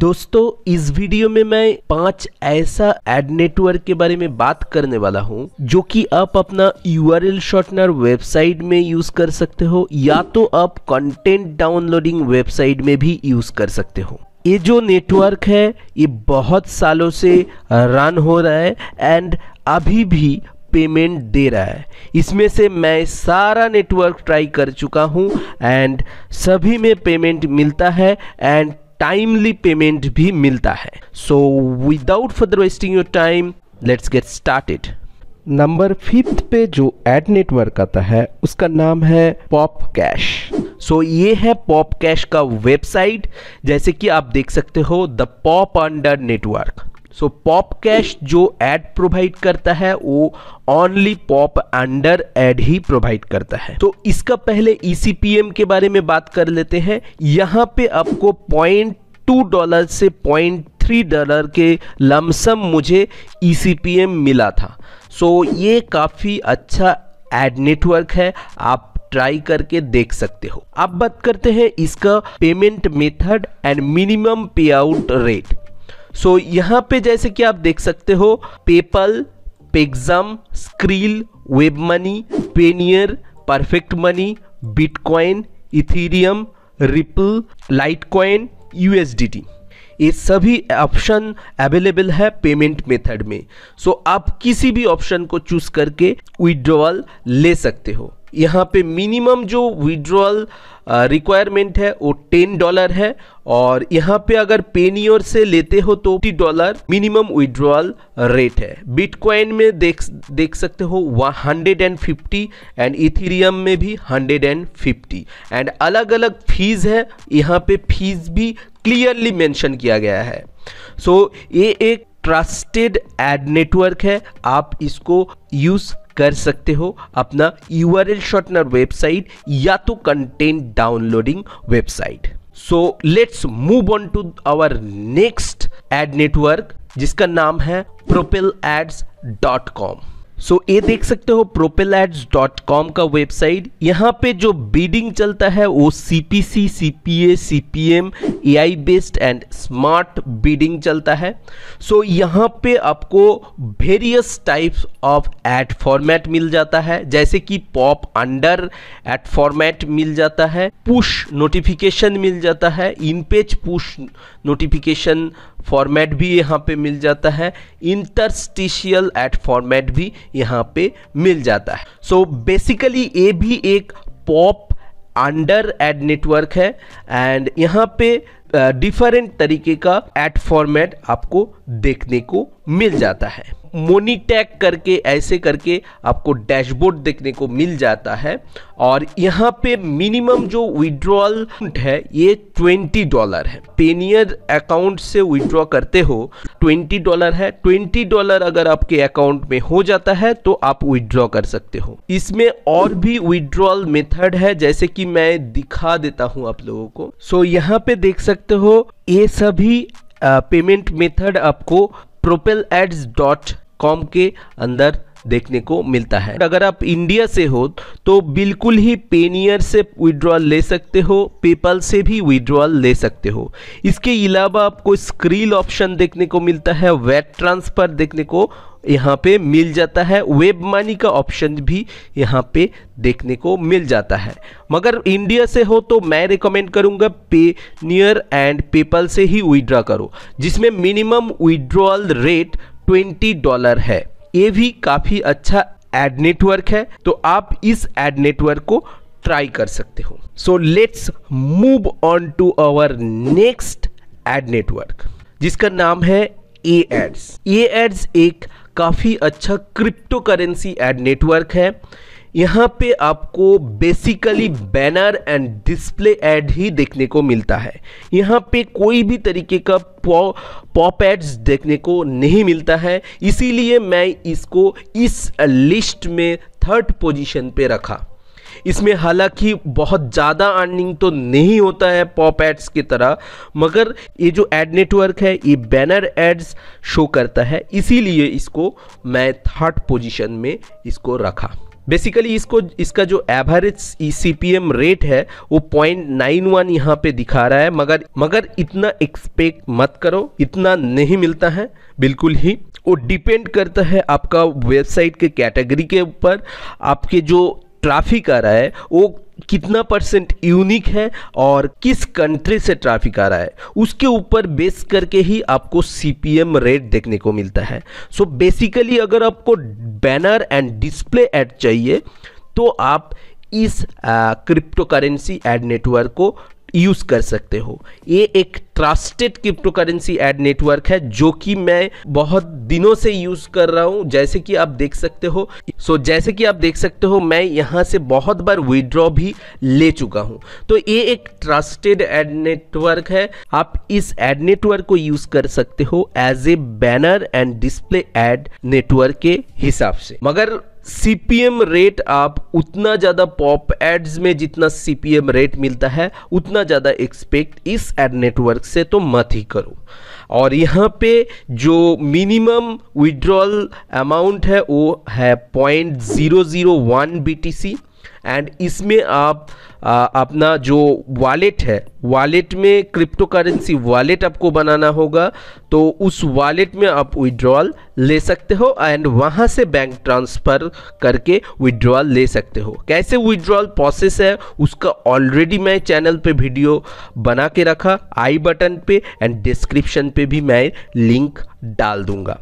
दोस्तों इस वीडियो में मैं पांच ऐसा एड नेटवर्क के बारे में बात करने वाला हूं जो कि आप अपना U R L shortener website में यूज कर सकते हो या तो आप कंटेंट डाउनलोडिंग वेबसाइट में भी यूज कर सकते हो ये जो नेटवर्क है ये बहुत सालों से रन हो रहा है एंड अभी भी पेमेंट दे रहा है इसमें से मैं सारा नेटवर्क ट्राई कर चुका हूँ एंड सभी में पेमेंट मिलता है एंड टाइमली पेमेंट भी मिलता है so without further wasting your time let's get started number fifth पे जो एड नेटवर्क आता है उसका नाम है पॉप कैश सो so, ये है पॉप कैश का वेबसाइट जैसे कि आप देख सकते हो the pop under network so pop cash जो एड प्रोवाइड करता है वो ओनली पॉप अंडर एड ही प्रोवाइड करता है तो इसका पहले ई e के बारे में बात कर लेते हैं यहाँ पे आपको पॉइंट टू डॉलर से पॉइंट थ्री डॉलर के लमसम मुझे ई e मिला था सो so, ये काफ़ी अच्छा एड नेटवर्क है आप ट्राई करके देख सकते हो अब बात करते हैं इसका payment method and minimum pay out rate so यहाँ पे जैसे कि आप देख सकते हो PayPal Paxum Skrill WebMoney Payeer Perfect Money bitcoin Ethereum Ripple Litecoin USDT ये सभी ऑप्शन अवेलेबल है पेमेंट मेथड में सो so, आप किसी भी ऑप्शन को चूज करके विड्रॉवल ले सकते हो यहाँ पे मिनिमम जो विड्रॉल रिक्वायरमेंट uh, है वो टेन डॉलर है और यहाँ पे अगर पेनियर से लेते हो तो fifty dollar minimum withdrawal rate है बिटकॉइन में देख देख सकते हो one hundred and fifty and Ethereum में भी हंड्रेड एंड फिफ्टी एंड अलग अलग फीस है यहाँ पे फीस भी क्लियरली मेंशन किया गया है सो so, ये एक ट्रस्टेड एड नेटवर्क है आप इसको यूज़ कर सकते हो अपना U R L shortener website या तो content downloading website so let's move on to our next ad network जिसका नाम है Propeller Ads dot com so so, ये देख सकते हो propelads.com का वेबसाइट यहाँ पे जो बीडिंग चलता है वो C C C C P P A P M A I based and smart bidding चलता है सो so, यहाँ पे आपको various types of ad format मिल जाता है जैसे कि पॉप अंडर एड फॉर्मेट मिल जाता है पुश नोटिफिकेशन मिल जाता है इनपेज पुश नोटिफिकेशन फॉर्मेट भी यहाँ पे मिल जाता है इंटरस्टिशियल एट फॉर्मेट भी यहाँ पे मिल जाता है सो बेसिकली ये भी एक पॉप अंडर एड नेटवर्क है एंड यहाँ पे डिफरेंट uh, तरीके का एड फॉर्मेट आपको देखने को मिल जाता है मोनीटैग करके ऐसे करके आपको डैशबोर्ड देखने को मिल जाता है और यहाँ पे मिनिमम जो विड्रॉल है ये ट्वेंटी डॉलर है पेनियर अकाउंट से विड्रॉ करते हो ट्वेंटी डॉलर है ट्वेंटी डॉलर अगर आपके अकाउंट में हो जाता है तो आप विड्रॉ कर सकते हो इसमें और भी विड्रॉल मेथड है जैसे कि मैं दिखा देता हूँ आप लोगों को सो so, यहाँ पे देख सकते हो ये सभी पेमेंट मेथड आपको प्रोपेल एड्स डॉट कॉम के अंदर देखने को मिलता है अगर आप इंडिया से हो तो बिल्कुल ही पेनियर से विड्रॉल ले सकते हो पेपल से भी विड्रॉल ले सकते हो इसके अलावा आपको स्क्रील ऑप्शन देखने को मिलता है वेट ट्रांसफ़र देखने को यहाँ पे मिल जाता है वेब मनी का ऑप्शन भी यहाँ पे देखने को मिल जाता है मगर इंडिया से हो तो मैं रिकमेंड करूँगा पे नियर एंड पेपल से ही विड्रा करो जिसमें minimum withdrawal rate twenty dollar है ये भी काफ़ी अच्छा एड नेटवर्क है तो आप इस एड नेटवर्क को ट्राई कर सकते हो so let's move on to our next ad network जिसका नाम है ए एड्स ए एड्स एक काफ़ी अच्छा क्रिप्टो करेंसी एड नेटवर्क है यहाँ पे आपको basically banner and display ad ही देखने को मिलता है यहाँ पे कोई भी तरीके का पॉप एड्स देखने को नहीं मिलता है इसीलिए मैं इसको इस लिस्ट में थर्ड पोजीशन पे रखा इसमें हालांकि बहुत ज़्यादा अर्निंग तो नहीं होता है पॉप एड्स की तरह मगर ये जो एड नेटवर्क है ये बैनर एड्स शो करता है इसीलिए इसको मैं थर्ड पोजीशन में इसको रखा बेसिकली इसको इसका जो एवरेज ई रेट है वो पॉइंट नाइन वन यहाँ पे दिखा रहा है मगर मगर इतना एक्सपेक्ट मत करो इतना नहीं मिलता है बिल्कुल ही वो डिपेंड करता है आपका वेबसाइट के कैटेगरी के ऊपर आपके जो ट्रैफिक आ रहा है वो कितना परसेंट यूनिक है और किस कंट्री से ट्रैफिक आ रहा है उसके ऊपर बेस करके ही आपको सी रेट देखने को मिलता है सो so बेसिकली अगर आपको बैनर एंड डिस्प्ले ऐड चाहिए तो आप इस क्रिप्टो करेंसी एड नेटवर्क को यूज़ कर सकते हो ये एक trusted cryptocurrency ad network है जो कि मैं बहुत दिनों से यूज़ कर रहा हूँ जैसे कि आप देख सकते हो सो so, जैसे कि आप देख सकते हो मैं यहाँ से बहुत बार विड्रॉ भी ले चुका हूँ तो ये एक ट्रस्टेड एड नेटवर्क है आप इस एड नेटवर्क को यूज़ कर सकते हो as a banner and display ad network के हिसाब से मगर सीपीएम रेट आप उतना ज़्यादा पॉप एड्स में जितना सीपीएम रेट मिलता है उतना ज़्यादा एक्सपेक्ट इस एड नेटवर्क से तो मत ही करो और यहाँ पे जो मिनिमम विड्रॉल अमाउंट है वो है point zero zero one B and इसमें आप आ, अपना जो वॉलेट है वॉलेट में क्रिप्टो करेंसी वॉलेट आपको बनाना होगा तो उस वॉलेट में आप विड्रॉल ले सकते हो एंड वहाँ से बैंक ट्रांसफ़र करके विड्रॉल ले सकते हो कैसे विड्रॉल प्रोसेस है उसका ऑलरेडी मैं चैनल पे वीडियो बना के रखा आई बटन पे एंड डिस्क्रिप्शन पे भी मैं लिंक डाल दूंगा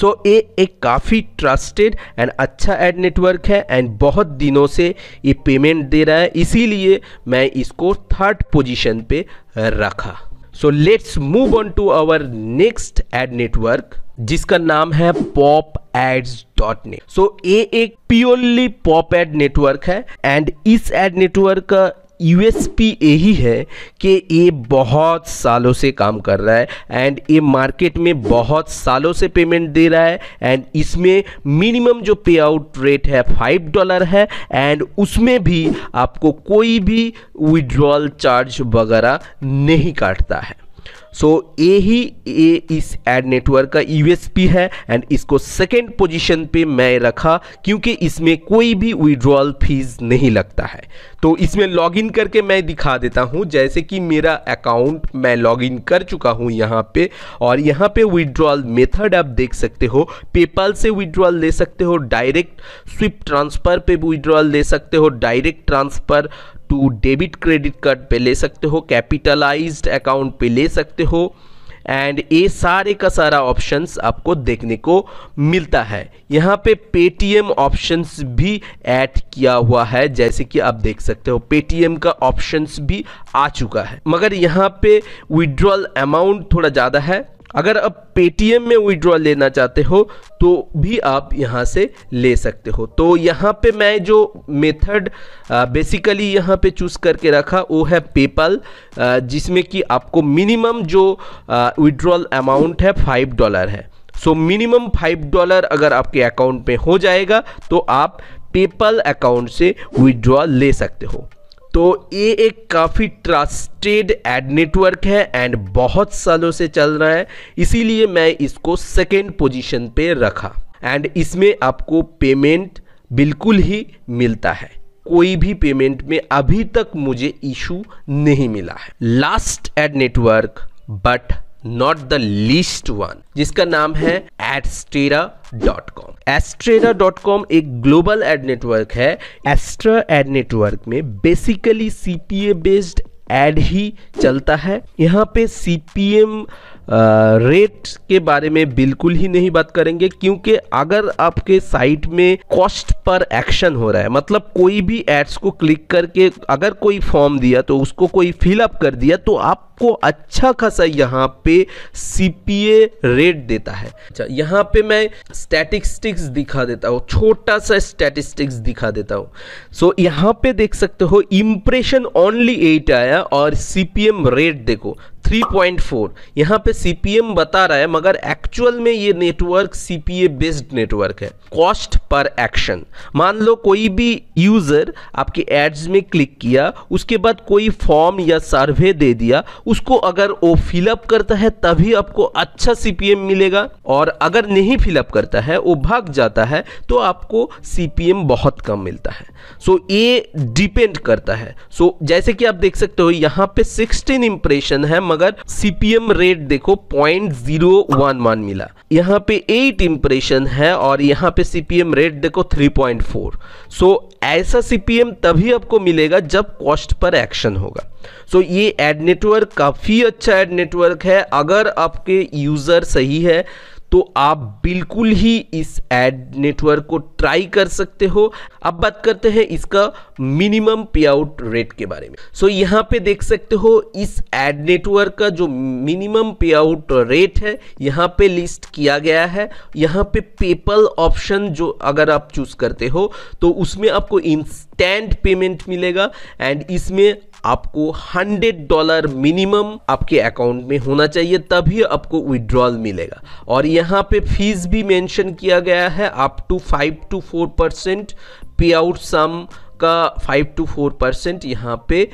सो so, ये एक काफ़ी ट्रस्टेड एंड अच्छा एड नेटवर्क है एंड बहुत दिनों से ये पेमेंट दे रहा है इसीलिए मैं इसको थर्ड पोजीशन पे रखा so let's move on to our next ad network जिसका नाम है Pop Ads dot net so ये एक प्योरली पॉप एड नेटवर्क है एंड इस एड नेटवर्क का यूएसपी यही है कि ये बहुत सालों से काम कर रहा है एंड ये मार्केट में बहुत सालों से पेमेंट दे रहा है एंड इसमें मिनिमम जो पे आउट रेट है फाइव डॉलर है एंड उसमें भी आपको कोई भी विड्रॉल चार्ज वगैरह नहीं काटता है सो so, ए ही ए इस एड नेटवर्क का यूएसपी है एंड इसको सेकेंड पोजीशन पे मैं रखा क्योंकि इसमें कोई भी विड्रॉल फीस नहीं लगता है तो इसमें लॉगिन करके मैं दिखा देता हूँ जैसे कि मेरा अकाउंट मैं लॉगिन कर चुका हूँ यहाँ पे और यहाँ पे विड्रॉल मेथड आप देख सकते हो पेपाल से विड्रॉल ले सकते हो डायरेक्ट स्विप ट्रांसफ़र पर विड्रॉल ले सकते हो direct transfer to debit credit card पे ले सकते हो कैपिटलाइज्ड अकाउंट पे ले सकते हो एंड ये सारे का सारा ऑप्शंस आपको देखने को मिलता है यहाँ पे पेटीएम ऑप्शंस भी ऐड किया हुआ है जैसे कि आप देख सकते हो पेटीएम का ऑप्शंस भी आ चुका है मगर यहाँ पे विड्रॉल अमाउंट थोड़ा ज़्यादा है अगर आप पेटीएम में विड्रॉ लेना चाहते हो तो भी आप यहाँ से ले सकते हो तो यहाँ पे मैं जो मेथड बेसिकली यहाँ पे चूज़ करके रखा वो है पेपल जिसमें कि आपको मिनिमम जो विड्रॉल अमाउंट है फाइव डॉलर है सो मिनिमम फाइव डॉलर अगर आपके अकाउंट में हो जाएगा तो आप पेपल अकाउंट से विड्रॉ ले सकते हो तो ये एक काफ़ी ट्रस्टेड एड नेटवर्क है एंड बहुत सालों से चल रहा है इसीलिए मैं इसको सेकेंड पोजीशन पे रखा एंड इसमें आपको पेमेंट बिल्कुल ही मिलता है कोई भी पेमेंट में अभी तक मुझे इशू नहीं मिला है last ad network but not the least one जिसका नाम है Adsterra dot com Adsterra dot com एक ग्लोबल एड नेटवर्क है एस्ट्रा एड नेटवर्क में बेसिकली सी बेस्ड एड ही चलता है यहाँ पे सी रेट के बारे में बिल्कुल ही नहीं बात करेंगे क्योंकि अगर आपके साइट में कॉस्ट पर एक्शन हो रहा है मतलब कोई भी एड्स को क्लिक करके अगर कोई फॉर्म दिया तो उसको कोई फिलअप कर दिया तो आप आपको अच्छा खासा यहाँ पे सी रेट देता है अच्छा यहाँ पे मैं स्टैटिस्टिक्स दिखा देता हूँ छोटा सा स्टैटिस्टिक्स दिखा देता हूँ सो so, यहाँ पे देख सकते हो इम्प्रेशन ओनली एट आया और सी रेट देखो 3.4 यहाँ पे सीपीएम बता रहा है मगर एक्चुअल में ये नेटवर्क सीपीए बेस्ड नेटवर्क है कॉस्ट पर एक्शन मान लो कोई भी यूज़र आपके एड्स में क्लिक किया उसके बाद कोई फॉर्म या सर्वे दे दिया उसको अगर वो फिलअप करता है तभी आपको अच्छा सीपीएम मिलेगा और अगर नहीं फिलअप करता है वो भाग जाता है तो आपको सीपीएम बहुत कम मिलता है सो so, ये डिपेंड करता है सो so, जैसे कि आप देख सकते हो यहाँ पे सिक्सटीन इंप्रेशन है मगर सीपीएम रेट देखो पॉइंट जीरो वन वन मिला यहाँ पे एट इंप्रेशन है और यहाँ पे सीपीएम रेट देखो थ्री पॉइंट फोर सो ऐसा सीपीएम तभी आपको मिलेगा जब कॉस्ट पर एक्शन होगा सो so, ये एड नेटवर्क काफ़ी अच्छा एड नेटवर्क है अगर आपके यूज़र सही है तो आप बिल्कुल ही इस एड नेटवर्क को ट्राई कर सकते हो अब बात करते हैं इसका मिनिमम पे आउट रेट के बारे में सो so, यहाँ पे देख सकते हो इस एड नेटवर्क का जो मिनिमम पे आउट रेट है यहाँ पे लिस्ट किया गया है यहाँ पे पेपल ऑप्शन जो अगर आप चूज करते हो तो उसमें आपको इंस्टेंट पेमेंट मिलेगा एंड इसमें आपको हंड्रेड डॉलर मिनिमम आपके अकाउंट में होना चाहिए तभी आपको विड्रॉल मिलेगा और यहाँ पे फीस भी मेंशन किया गया है up to five to four percent payout sum का फाइव टू फोर परसेंट यहाँ पे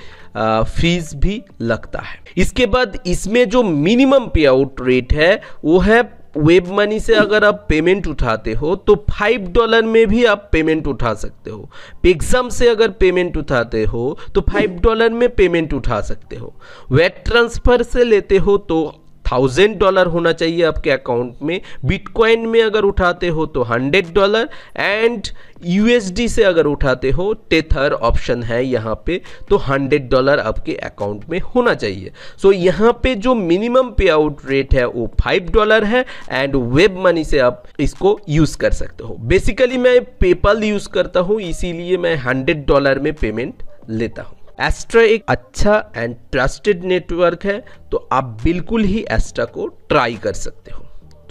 फीस भी लगता है इसके बाद इसमें जो मिनिमम पे आउट रेट है वो है वेब मनी से अगर आप पेमेंट उठाते हो तो फाइव डॉलर में भी आप पेमेंट उठा सकते हो पिक्सम से अगर पेमेंट उठाते हो तो फाइव डॉलर में पेमेंट उठा सकते हो वेट ट्रांसफ़र से लेते हो तो थाउजेंड डॉलर होना चाहिए आपके अकाउंट में बिटकॉइन में अगर उठाते हो तो हंड्रेड डॉलर एंड यूएसडी से अगर उठाते हो टेथर ऑप्शन है यहाँ पे तो हंड्रेड डॉलर आपके अकाउंट में होना चाहिए सो so, यहाँ पे जो मिनिमम पे आउट रेट है वो फाइव डॉलर है एंड वेब मनी से आप इसको यूज कर सकते हो बेसिकली मैं पेपल यूज करता हूँ इसीलिए मैं हंड्रेड डॉलर में पेमेंट लेता हूँ एस्ट्रा एक अच्छा एंड ट्रस्टेड नेटवर्क है तो आप बिल्कुल ही एस्ट्रा को ट्राई कर सकते हो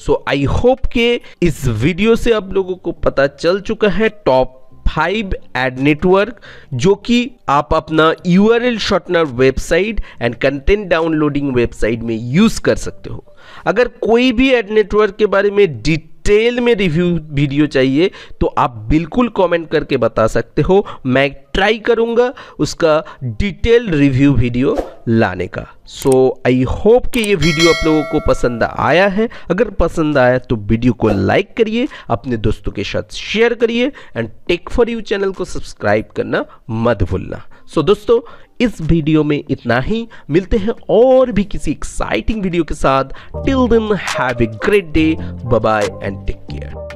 सो आई होप के इस वीडियो से आप लोगों को पता चल चुका है टॉप फाइव एड नेटवर्क जो कि आप अपना U R L shortener website and content downloading website में यूज़ कर सकते हो अगर कोई भी एड नेटवर्क के बारे में डिटेल डिटेल में रिव्यू वीडियो चाहिए तो आप बिल्कुल कमेंट करके बता सकते हो मैं ट्राई करूंगा उसका डिटेल रिव्यू वीडियो लाने का सो आई होप कि ये वीडियो आप लोगों को पसंद आया है अगर पसंद आया तो वीडियो को लाइक करिए अपने दोस्तों के साथ शेयर करिए and tech for you channel को सब्सक्राइब करना मत भूलना सो so, दोस्तों इस वीडियो में इतना ही मिलते हैं और भी किसी एक्साइटिंग वीडियो के साथ टिल दिन have a great day bye and take care